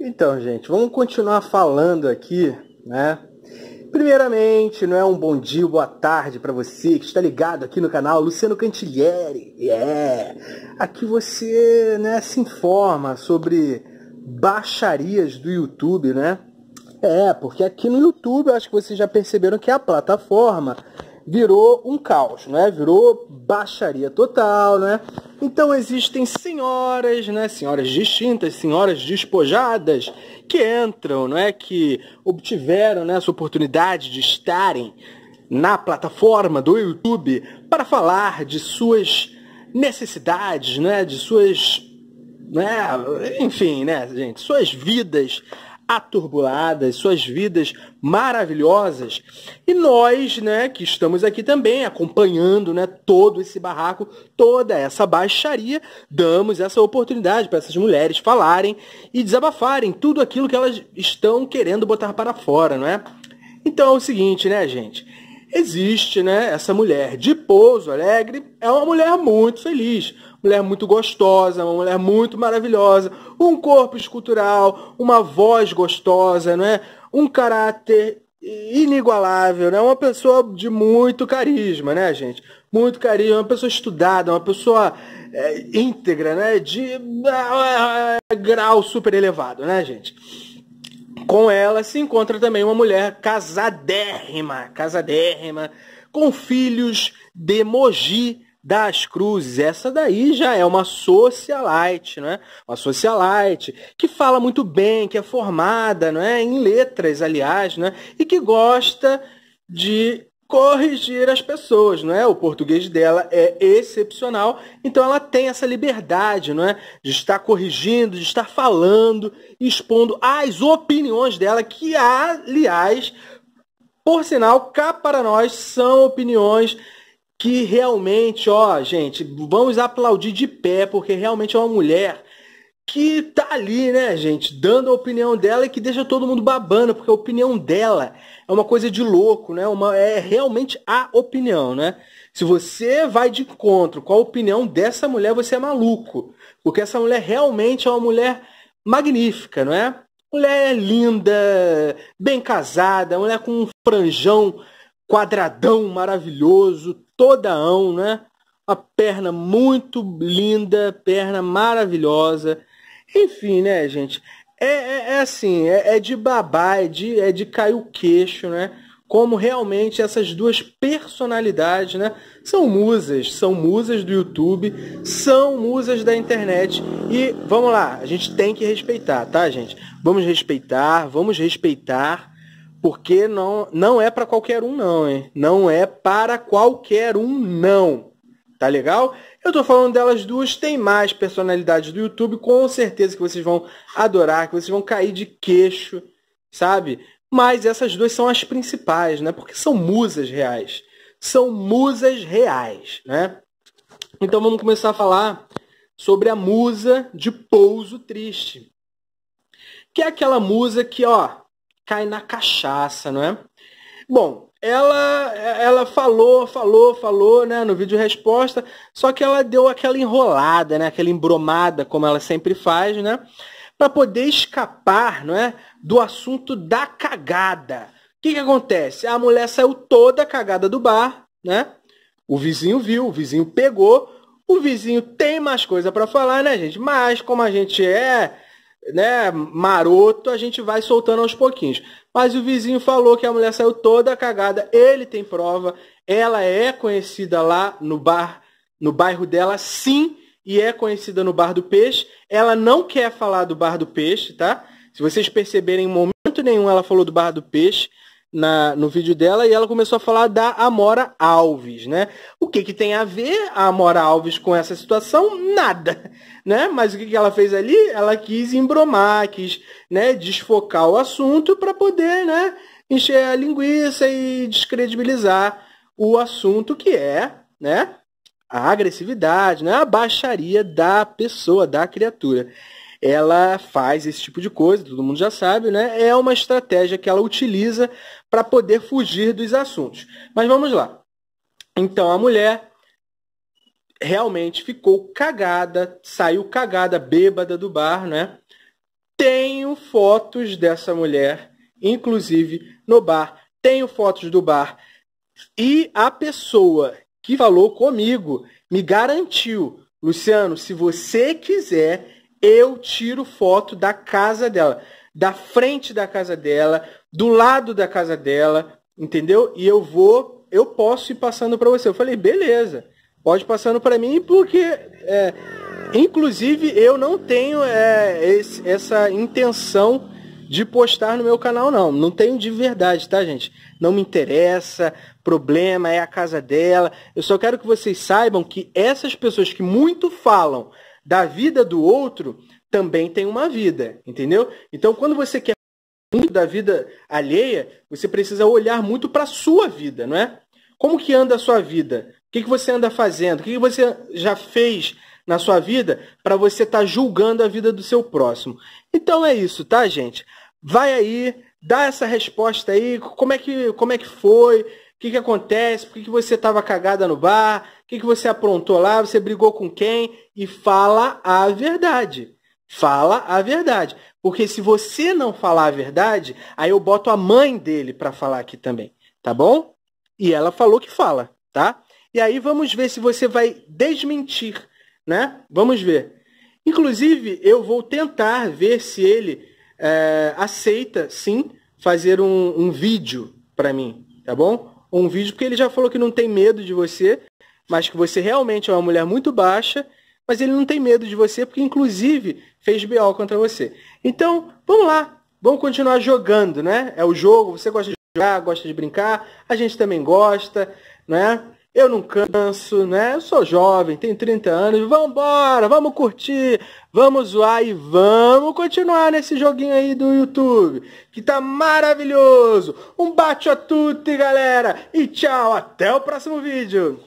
Então, gente, vamos continuar falando aqui, né? Primeiramente, não é um bom dia, boa tarde para você que está ligado aqui no canal Luciano Cantilleri. É. Yeah. Aqui você, né, se informa sobre baixarias do YouTube, né? É, porque aqui no YouTube, eu acho que vocês já perceberam que é a plataforma virou um caos, né? Virou baixaria total, né? Então existem senhoras, né? Senhoras distintas, senhoras despojadas que entram, não é? Que obtiveram né, essa oportunidade de estarem na plataforma do YouTube para falar de suas necessidades, né? De suas né? Enfim, né, gente? Suas vidas aturbuladas, suas vidas maravilhosas. E nós, né, que estamos aqui também acompanhando, né, todo esse barraco, toda essa baixaria, damos essa oportunidade para essas mulheres falarem e desabafarem tudo aquilo que elas estão querendo botar para fora, não é? Então é o seguinte, né, gente? existe né, essa mulher de pouso alegre, é uma mulher muito feliz, mulher muito gostosa, uma mulher muito maravilhosa, um corpo escultural, uma voz gostosa, né, um caráter inigualável, né, uma pessoa de muito carisma, né, gente? Muito carisma, uma pessoa estudada, uma pessoa é, íntegra, né, de ah, é, é, grau super elevado, né, gente? com ela se encontra também uma mulher casadérrima, casadérrima, com filhos de Mogi das Cruzes. Essa daí já é uma socialite, é Uma socialite que fala muito bem, que é formada, não é, em letras, aliás, é E que gosta de corrigir as pessoas, não é? O português dela é excepcional, então ela tem essa liberdade, não é, de estar corrigindo, de estar falando, expondo as opiniões dela que aliás, por sinal, cá para nós são opiniões que realmente, ó, gente, vamos aplaudir de pé, porque realmente é uma mulher que tá ali, né, gente, dando a opinião dela e que deixa todo mundo babando, porque a opinião dela é uma coisa de louco, né? Uma, é realmente a opinião, né? Se você vai de encontro com a opinião dessa mulher, você é maluco. Porque essa mulher realmente é uma mulher magnífica, não é? Mulher linda, bem casada, mulher com um franjão quadradão maravilhoso, todaão, né? Uma perna muito linda, perna maravilhosa enfim, né, gente? É, é, é assim, é, é, de babar, é de, é de cair o queixo, né? Como realmente essas duas personalidades, né? São musas, são musas do YouTube, são musas da internet. E vamos lá, a gente tem que respeitar, tá, gente? Vamos respeitar, vamos respeitar, porque não, não é para qualquer um, não, hein? Não é para qualquer um, não. Tá legal? Eu tô falando delas duas, tem mais personalidades do YouTube, com certeza que vocês vão adorar, que vocês vão cair de queixo, sabe? Mas essas duas são as principais, né? Porque são musas reais. São musas reais, né? Então vamos começar a falar sobre a musa de pouso triste. Que é aquela musa que, ó, cai na cachaça, não é? Bom, ela, ela falou, falou, falou, né, no vídeo resposta, só que ela deu aquela enrolada, né, aquela embromada, como ela sempre faz, né, para poder escapar, não é, do assunto da cagada. O que, que acontece? A mulher saiu toda cagada do bar, né? O vizinho viu, o vizinho pegou, o vizinho tem mais coisa para falar, né, gente? Mas como a gente é, né, maroto, a gente vai soltando aos pouquinhos mas o vizinho falou que a mulher saiu toda cagada, ele tem prova, ela é conhecida lá no bar, no bairro dela, sim, e é conhecida no bar do peixe. Ela não quer falar do bar do peixe, tá? Se vocês perceberem, em momento nenhum ela falou do bar do peixe na, no vídeo dela e ela começou a falar da Amora Alves, né? O que, que tem a ver a Amora Alves com essa situação? Nada, né? Mas o que, que ela fez ali? Ela quis embromar, quis né, desfocar o assunto para poder né, encher a linguiça e descredibilizar o assunto que é, né? A agressividade, né? a baixaria da pessoa, da criatura ela faz esse tipo de coisa, todo mundo já sabe, né? É uma estratégia que ela utiliza para poder fugir dos assuntos. Mas vamos lá. Então a mulher realmente ficou cagada, saiu cagada, bêbada do bar, né? Tenho fotos dessa mulher, inclusive no bar. Tenho fotos do bar. E a pessoa que falou comigo me garantiu, Luciano, se você quiser, eu tiro foto da casa dela, da frente da casa dela, do lado da casa dela, entendeu? E eu vou, eu posso ir passando para você. Eu falei, beleza, pode passando para mim, porque, é, inclusive, eu não tenho é, esse, essa intenção de postar no meu canal, não. Não tenho de verdade, tá, gente? Não me interessa, problema, é a casa dela. Eu só quero que vocês saibam que essas pessoas que muito falam da vida do outro também tem uma vida, entendeu? Então, quando você quer da vida alheia, você precisa olhar muito para a sua vida, não é? Como que anda a sua vida? O que, que você anda fazendo? O que, que você já fez na sua vida para você estar tá julgando a vida do seu próximo? Então é isso, tá, gente? Vai aí, dá essa resposta aí, como é que, como é que foi, o que, que acontece, por que, que você estava cagada no bar, o que, que você aprontou lá, você brigou com quem e fala a verdade. Fala a verdade. Porque se você não falar a verdade, aí eu boto a mãe dele para falar aqui também, tá bom? E ela falou que fala, tá? E aí vamos ver se você vai desmentir, né? Vamos ver. Inclusive, eu vou tentar ver se ele é, aceita, sim, fazer um, um vídeo para mim, tá bom? Um vídeo porque ele já falou que não tem medo de você, mas que você realmente é uma mulher muito baixa mas ele não tem medo de você, porque inclusive fez BO contra você. Então, vamos lá, vamos continuar jogando, né? É o jogo, você gosta de jogar, gosta de brincar, a gente também gosta, né? Eu não canso, né? Eu sou jovem, tenho 30 anos, vamos embora, vamos curtir, vamos zoar e vamos continuar nesse joguinho aí do YouTube, que tá maravilhoso. Um bate a tutti, galera, e tchau, até o próximo vídeo.